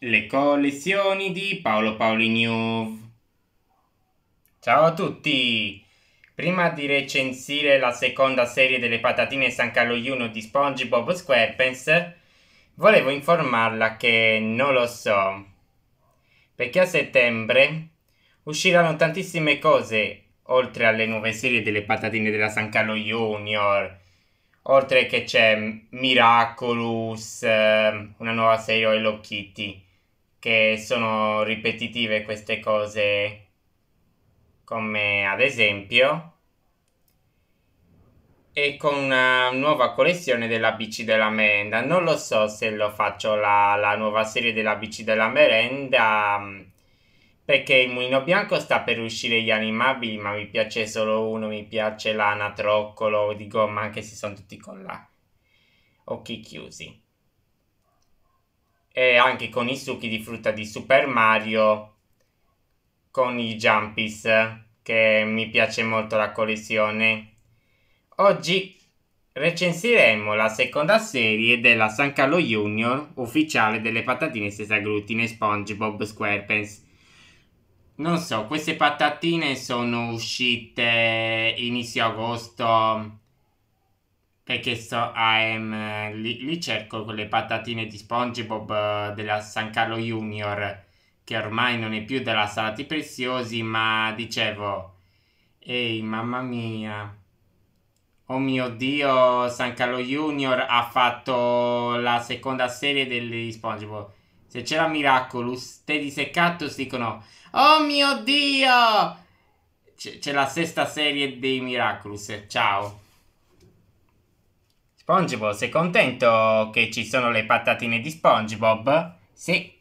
Le collezioni di Paolo Paoliniuv. Ciao a tutti! Prima di recensire la seconda serie delle patatine San Carlo di SpongeBob SquarePants, volevo informarla che non lo so. Perché a settembre usciranno tantissime cose, oltre alle nuove serie delle patatine della San Carlo Junior, oltre che c'è Miraculous, eh, una nuova serie Hello Kitty che sono ripetitive queste cose, come ad esempio e con una nuova collezione della bici della merenda. Non lo so se lo faccio la, la nuova serie della bici della merenda mm, perché il mulino bianco sta per uscire gli animabili, ma mi piace solo uno, mi piace l'anatroccolo di gomma, anche se sono tutti con la occhi chiusi e anche con i succhi di frutta di Super Mario con i Jumpies che mi piace molto la collezione. Oggi recensiremo la seconda serie della San Carlo Junior ufficiale delle patatine senza glutine SpongeBob SquarePants. Non so, queste patatine sono uscite inizio agosto perché so, I'm, eh, li, li, cerco con le patatine di SpongeBob eh, della San Carlo Junior, che ormai non è più della Salati Preziosi, ma dicevo, ehi mamma mia, oh mio Dio, San Carlo Junior ha fatto la seconda serie degli SpongeBob. Se c'era Miraculous, te disseccato si dicono, oh mio Dio, c'è, c'è la sesta serie dei Miraculous, ciao. SpongeBob, sei contento che ci sono le patatine di SpongeBob? Sì.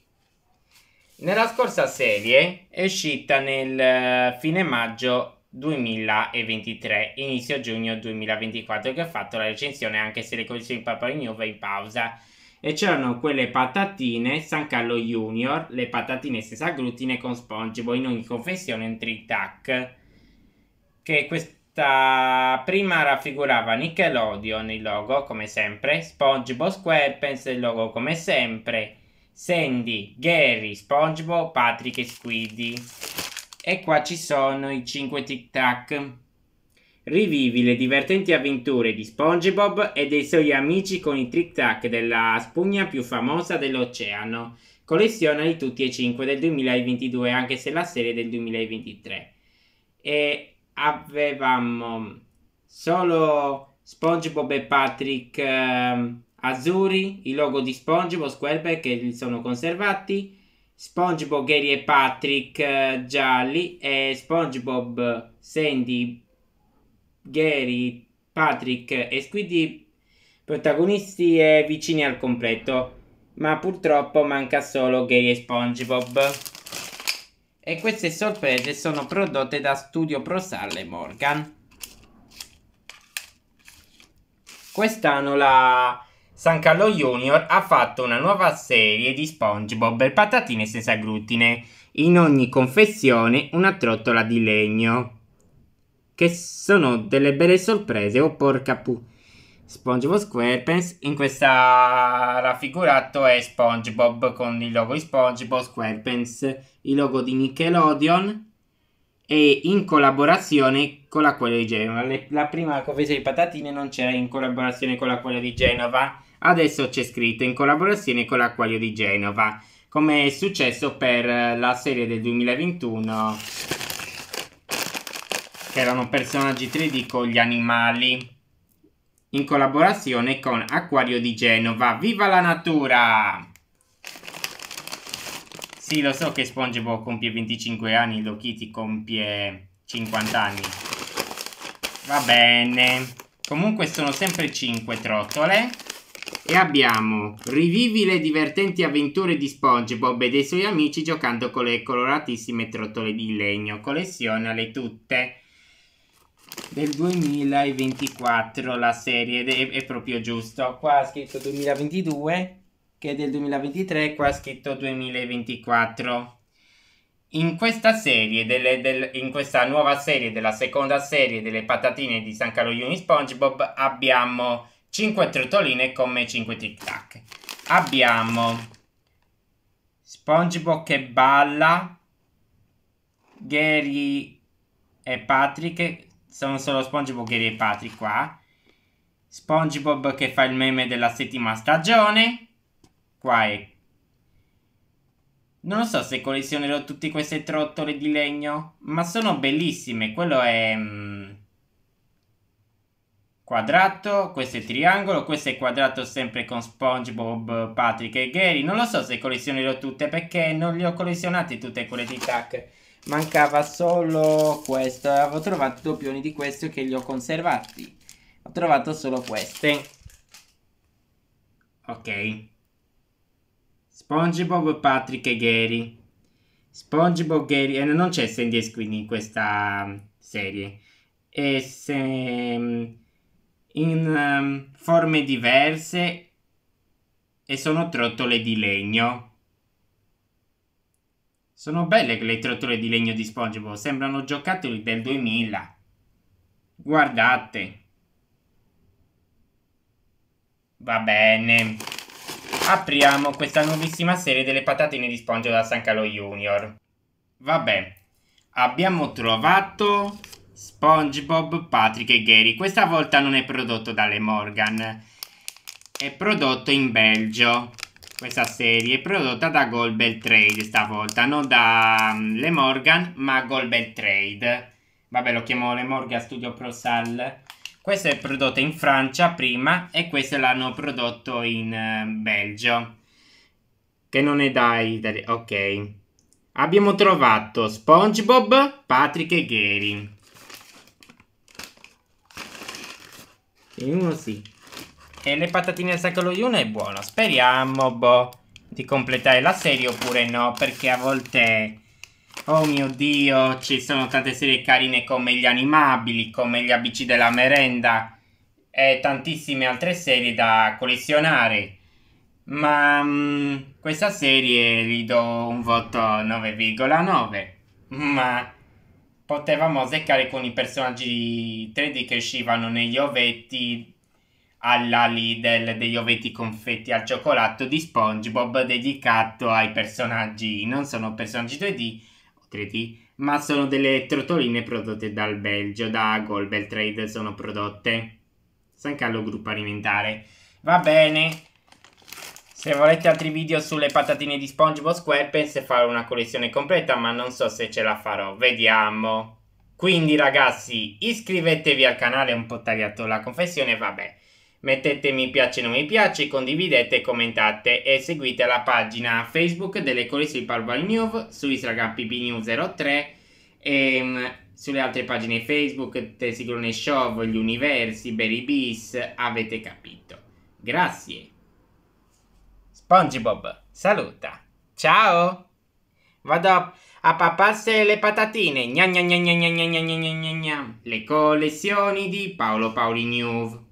Nella scorsa serie è uscita nel eh, fine maggio 2023, inizio giugno 2024, che ha fatto la recensione anche se le condizioni di Papa New in pausa. E c'erano quelle patatine San Carlo Junior, le patatine senza glutine con SpongeBob in ogni confessione un trick tac. Che quest- questa prima raffigurava Nickelodeon il logo come sempre, SpongeBob SquarePants il logo come sempre, Sandy, Gary, SpongeBob, Patrick e Squiddy. E qua ci sono i 5 tic tac. Rivivi le divertenti avventure di SpongeBob e dei suoi amici con i tic tac della spugna più famosa dell'oceano. Collezionali tutti e 5 del 2022, anche se la serie è del 2023. E avevamo solo SpongeBob e Patrick eh, azzurri, i logo di SpongeBob, SquarePants che li sono conservati, SpongeBob, Gary e Patrick eh, gialli e SpongeBob, Sandy, Gary, Patrick e Squiddy protagonisti e vicini al completo. Ma purtroppo manca solo Gary e SpongeBob e queste sorprese sono prodotte da Studio Prosal e Morgan. Quest'anno la San Carlo Junior ha fatto una nuova serie di SpongeBob e patatine senza glutine. In ogni confezione una trottola di legno. Che sono delle belle sorprese, oh porca puttana. SpongeBob SquarePants. In questa raffigurato è SpongeBob con il logo di SpongeBob SquarePants, il logo di Nickelodeon e in collaborazione con la quella di Genova. Le, la prima confezione di patatine non c'era in collaborazione con la quella di Genova, adesso c'è scritto in collaborazione con la l'Aquario di Genova, come è successo per la serie del 2021 che erano personaggi 3D con gli animali in collaborazione con Acquario di Genova. Viva la natura! Sì, lo so che SpongeBob compie 25 anni, Lokiti compie 50 anni. Va bene. Comunque sono sempre 5 trottole. E abbiamo Rivivi le divertenti avventure di SpongeBob e dei suoi amici giocando con le coloratissime trottole di legno. Collezionale tutte del 2024 la serie è, è, proprio giusto qua ha scritto 2022 che è del 2023 qua ha scritto 2024 in questa serie delle, del, in questa nuova serie della seconda serie delle patatine di San Carlo Uni SpongeBob abbiamo 5 trottoline come 5 tic tac abbiamo SpongeBob che balla Gary e Patrick sono solo SpongeBob e Patrick qua. SpongeBob che fa il meme della settima stagione. Qua è. Non lo so se collezionerò tutte queste trottole di legno, ma sono bellissime. Quello è... Mm, quadrato, questo è triangolo, questo è quadrato sempre con SpongeBob, Patrick e Gary. Non lo so se collezionerò tutte perché non le ho collezionate tutte quelle di Tac. Mancava solo questo. Avevo trovato doppioni di questo che li ho conservati. Ho trovato solo queste. Ok. SpongeBob, Patrick e Gary. SpongeBob, Gary... Eh, non c'è Sandy squid in questa mm, serie. E se... Mm, in um, forme diverse. E sono trottole di legno. Sono belle le strutture di legno di SpongeBob, sembrano giocattoli del 2000. Guardate. Va bene. Apriamo questa nuovissima serie delle patatine di SpongeBob da San Carlo Junior. Vabbè. Abbiamo trovato SpongeBob, Patrick e Gary. Questa volta non è prodotto dalle Morgan. È prodotto in Belgio questa serie prodotta da Goldbell Trade stavolta, non da um, Le Morgan ma Goldbell Trade. Vabbè lo chiamo Le Morgan Studio Pro Sal. Questa è prodotta in Francia prima e questa l'hanno prodotto in uh, Belgio. Che non è da Italia, ok. Abbiamo trovato SpongeBob, Patrick e Gary. E uno sì. E le patatine al sacco di uno è buono. Speriamo, boh, di completare la serie oppure no, perché a volte... Oh mio Dio, ci sono tante serie carine come Gli Animabili, come Gli abici della Merenda e tantissime altre serie da collezionare. Ma mh, mm, questa serie gli do un voto 9,9. Ma potevamo azzeccare con i personaggi 3D che uscivano negli ovetti alla Lidl degli ovetti confetti al cioccolato di SpongeBob dedicato ai personaggi, non sono personaggi 2D o 3D, ma sono delle trottoline prodotte dal Belgio, da Golbel Trade sono prodotte. San Carlo Gruppo Alimentare. Va bene. Se volete altri video sulle patatine di SpongeBob SquarePants farò una collezione completa, ma non so se ce la farò. Vediamo. Quindi ragazzi, iscrivetevi al canale, un po' tagliato la confessione, vabbè mettete mi piace non mi piace, condividete, commentate e seguite la pagina Facebook delle Colisi Parval News su Instagram PPNews03 e ehm, sulle altre pagine Facebook Tesiglone Show, Gli Universi, Berry Beribis, avete capito. Grazie. SpongeBob saluta. Ciao. Vado a a papasse le patatine. Gna gna gna gna gna gna gna gna gna. Le collezioni di Paolo Paoli News.